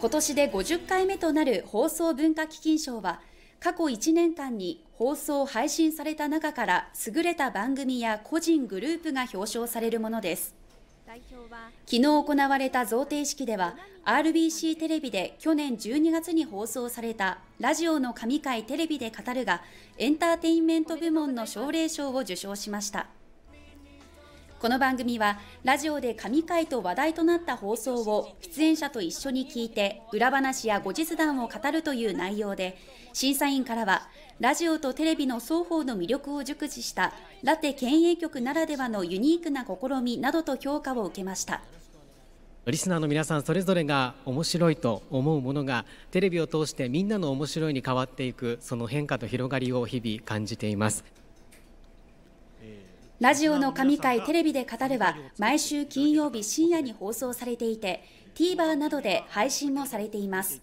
今年で50回目となる放送文化基金賞は過去1年間に放送配信された中から優れた番組や個人グループが表彰されるものです昨日行われた贈呈式では RBC テレビで去年12月に放送された「ラジオの神回テレビで語る」がエンターテインメント部門の奨励賞を受賞しました。この番組はラジオで神回と話題となった放送を出演者と一緒に聞いて裏話や後日談を語るという内容で審査員からはラジオとテレビの双方の魅力を熟知したラテ県営局ならではのユニークな試みなどと評価を受けましたリスナーの皆さんそれぞれが面白いと思うものがテレビを通してみんなの面白いに変わっていくその変化と広がりを日々感じています。ラジオの神回テレビで語るは毎週金曜日深夜に放送されていて ＴＶｅｒ などで配信もされています